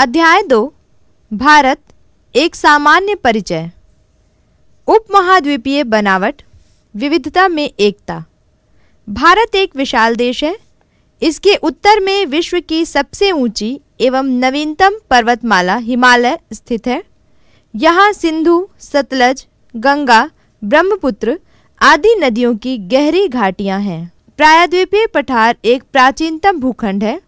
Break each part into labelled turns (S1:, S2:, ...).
S1: अध्याय दो भारत एक सामान्य परिचय उपमहाद्वीपीय बनावट विविधता में एकता भारत एक विशाल देश है इसके उत्तर में विश्व की सबसे ऊंची एवं नवीनतम पर्वतमाला हिमालय स्थित है यहाँ सिंधु सतलज गंगा ब्रह्मपुत्र आदि नदियों की गहरी घाटियाँ हैं प्रायद्वीपीय पठार एक प्राचीनतम भूखंड है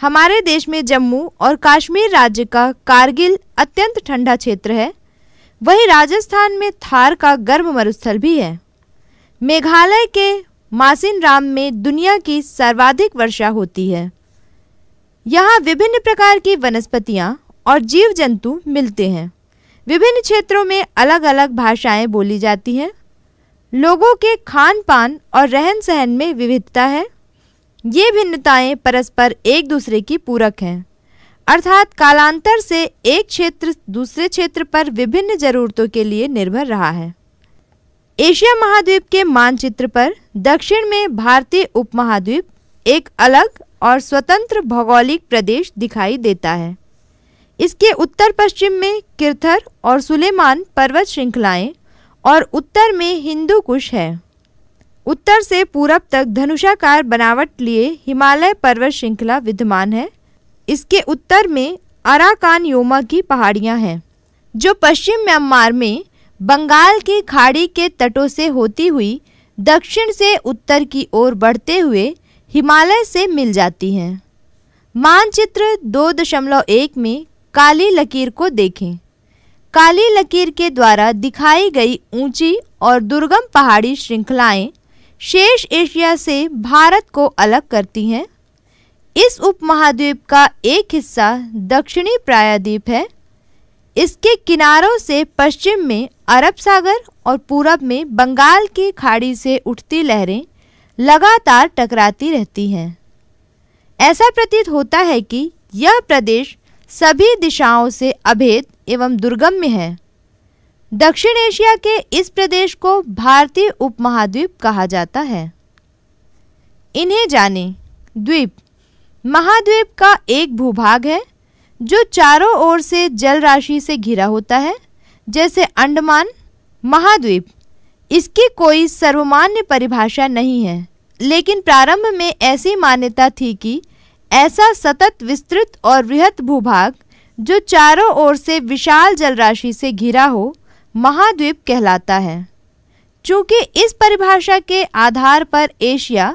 S1: हमारे देश में जम्मू और कश्मीर राज्य का कारगिल अत्यंत ठंडा क्षेत्र है वहीं राजस्थान में थार का गर्म मरुस्थल भी है मेघालय के राम में दुनिया की सर्वाधिक वर्षा होती है यहाँ विभिन्न प्रकार की वनस्पतियाँ और जीव जंतु मिलते हैं विभिन्न क्षेत्रों में अलग अलग भाषाएं बोली जाती हैं लोगों के खान पान और रहन सहन में विविधता है ये भिन्नताएं परस्पर एक दूसरे की पूरक हैं अर्थात कालांतर से एक क्षेत्र दूसरे क्षेत्र पर विभिन्न जरूरतों के लिए निर्भर रहा है एशिया महाद्वीप के मानचित्र पर दक्षिण में भारतीय उपमहाद्वीप एक अलग और स्वतंत्र भौगोलिक प्रदेश दिखाई देता है इसके उत्तर पश्चिम में किरथर और सुलेमान पर्वत श्रृंखलाएं और उत्तर में हिंदू कुश है उत्तर से पूरब तक धनुषाकार बनावट लिए हिमालय पर्वत श्रृंखला विद्यमान है इसके उत्तर में अराकान योमा की पहाड़ियां हैं जो पश्चिम म्यांमार में बंगाल की खाड़ी के तटों से होती हुई दक्षिण से उत्तर की ओर बढ़ते हुए हिमालय से मिल जाती हैं मानचित्र दो दशमलव एक में काली लकीर को देखें काली लकीर के द्वारा दिखाई गई ऊंची और दुर्गम पहाड़ी श्रृंखलाएं शेष एशिया से भारत को अलग करती हैं इस उपमहाद्वीप का एक हिस्सा दक्षिणी प्रायद्वीप है इसके किनारों से पश्चिम में अरब सागर और पूरब में बंगाल की खाड़ी से उठती लहरें लगातार टकराती रहती हैं ऐसा प्रतीत होता है कि यह प्रदेश सभी दिशाओं से अभेद एवं दुर्गम्य है दक्षिण एशिया के इस प्रदेश को भारतीय उपमहाद्वीप कहा जाता है इन्हें जाने द्वीप महाद्वीप का एक भूभाग है जो चारों ओर से जल राशि से घिरा होता है जैसे अंडमान महाद्वीप इसकी कोई सर्वमान्य परिभाषा नहीं है लेकिन प्रारंभ में ऐसी मान्यता थी कि ऐसा सतत विस्तृत और वृहत भूभाग जो चारों ओर से विशाल जलराशि से घिरा हो महाद्वीप कहलाता है चूँकि इस परिभाषा के आधार पर एशिया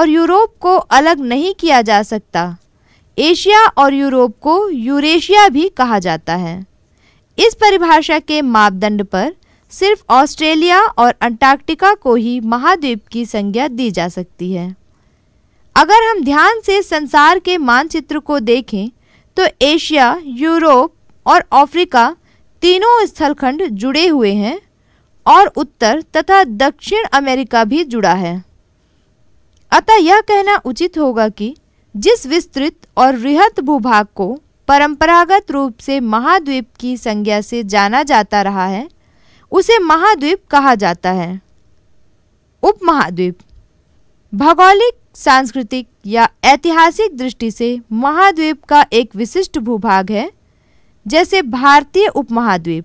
S1: और यूरोप को अलग नहीं किया जा सकता एशिया और यूरोप को यूरेशिया भी कहा जाता है इस परिभाषा के मापदंड पर सिर्फ ऑस्ट्रेलिया और अंटार्कटिका को ही महाद्वीप की संज्ञा दी जा सकती है अगर हम ध्यान से संसार के मानचित्र को देखें तो एशिया यूरोप और अफ्रीका तीनों स्थलखंड जुड़े हुए हैं और उत्तर तथा दक्षिण अमेरिका भी जुड़ा है अतः यह कहना उचित होगा कि जिस विस्तृत और वृहत भूभाग को परंपरागत रूप से महाद्वीप की संज्ञा से जाना जाता रहा है उसे महाद्वीप कहा जाता है उपमहाद्वीप भौगोलिक सांस्कृतिक या ऐतिहासिक दृष्टि से महाद्वीप का एक विशिष्ट भूभाग है जैसे भारतीय उपमहाद्वीप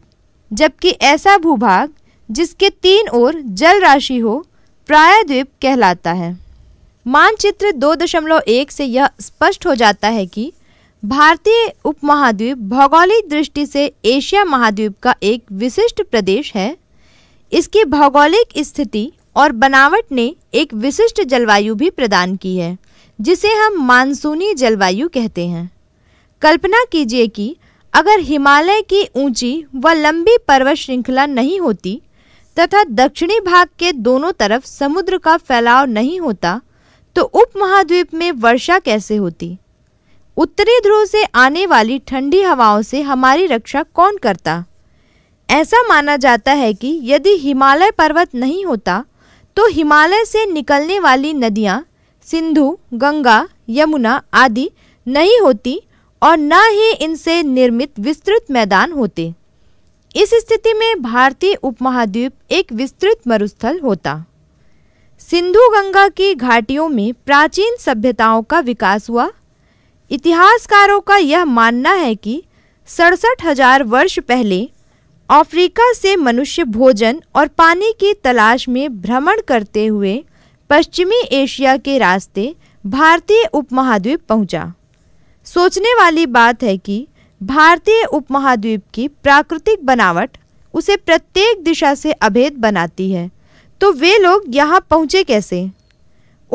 S1: जबकि ऐसा भूभाग जिसके तीन ओर जल राशि हो प्रायद्वीप कहलाता है मानचित्र 2.1 से यह स्पष्ट हो जाता है कि भारतीय उपमहाद्वीप भौगोलिक दृष्टि से एशिया महाद्वीप का एक विशिष्ट प्रदेश है इसकी भौगोलिक स्थिति और बनावट ने एक विशिष्ट जलवायु भी प्रदान की है जिसे हम मानसूनी जलवायु कहते हैं कल्पना कीजिए कि अगर हिमालय की ऊंची व लंबी पर्वत श्रृंखला नहीं होती तथा दक्षिणी भाग के दोनों तरफ समुद्र का फैलाव नहीं होता तो उपमहाद्वीप में वर्षा कैसे होती उत्तरी ध्रुव से आने वाली ठंडी हवाओं से हमारी रक्षा कौन करता ऐसा माना जाता है कि यदि हिमालय पर्वत नहीं होता तो हिमालय से निकलने वाली नदियाँ सिंधु गंगा यमुना आदि नहीं होती और न ही इनसे निर्मित विस्तृत मैदान होते इस स्थिति में भारतीय उपमहाद्वीप एक विस्तृत मरुस्थल होता सिंधु गंगा की घाटियों में प्राचीन सभ्यताओं का विकास हुआ इतिहासकारों का यह मानना है कि सड़सठ हजार वर्ष पहले अफ्रीका से मनुष्य भोजन और पानी की तलाश में भ्रमण करते हुए पश्चिमी एशिया के रास्ते भारतीय उपमहाद्वीप पहुंचा। सोचने वाली बात है कि भारतीय उपमहाद्वीप की प्राकृतिक बनावट उसे प्रत्येक दिशा से अभेद बनाती है तो वे लोग यहाँ पहुँचे कैसे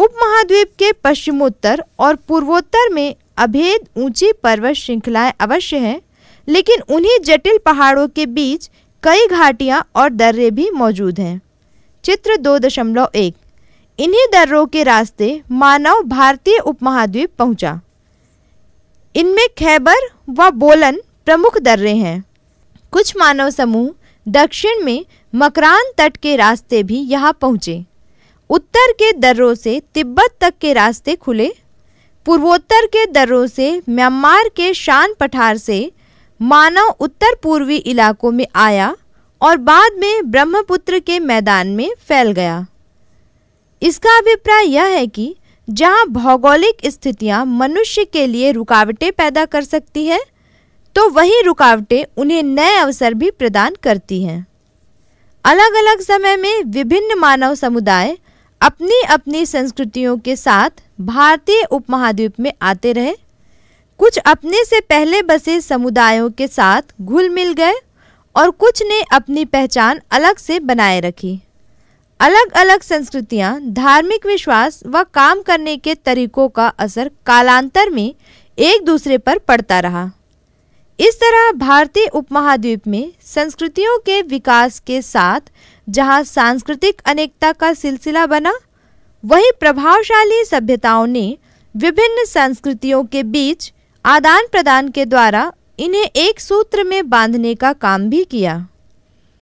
S1: उपमहाद्वीप के पश्चिमोत्तर और पूर्वोत्तर में अभेद ऊंची पर्वत श्रृंखलाएं अवश्य हैं लेकिन उन्हीं जटिल पहाड़ों के बीच कई घाटियाँ और दर्रे भी मौजूद हैं चित्र दो दशमलव एक इन्हीं दर्रों के रास्ते मानव भारतीय उपमहाद्वीप पहुँचा इनमें खैबर व बोलन प्रमुख दर्रे हैं कुछ मानव समूह दक्षिण में मकरान तट के रास्ते भी यहाँ पहुँचे उत्तर के दर्रों से तिब्बत तक के रास्ते खुले पूर्वोत्तर के दर्रों से म्यांमार के शान पठार से मानव उत्तर पूर्वी इलाकों में आया और बाद में ब्रह्मपुत्र के मैदान में फैल गया इसका अभिप्राय यह है कि जहां भौगोलिक स्थितियां मनुष्य के लिए रुकावटें पैदा कर सकती है तो वही रुकावटें उन्हें नए अवसर भी प्रदान करती हैं अलग अलग समय में विभिन्न मानव समुदाय अपनी अपनी संस्कृतियों के साथ भारतीय उपमहाद्वीप में आते रहे कुछ अपने से पहले बसे समुदायों के साथ घुल मिल गए और कुछ ने अपनी पहचान अलग से बनाए रखी अलग अलग संस्कृतियां धार्मिक विश्वास व काम करने के तरीकों का असर कालांतर में एक दूसरे पर पड़ता रहा इस तरह भारतीय उपमहाद्वीप में संस्कृतियों के विकास के साथ जहां सांस्कृतिक अनेकता का सिलसिला बना वहीं प्रभावशाली सभ्यताओं ने विभिन्न संस्कृतियों के बीच आदान प्रदान के द्वारा इन्हें एक सूत्र में बांधने का काम भी किया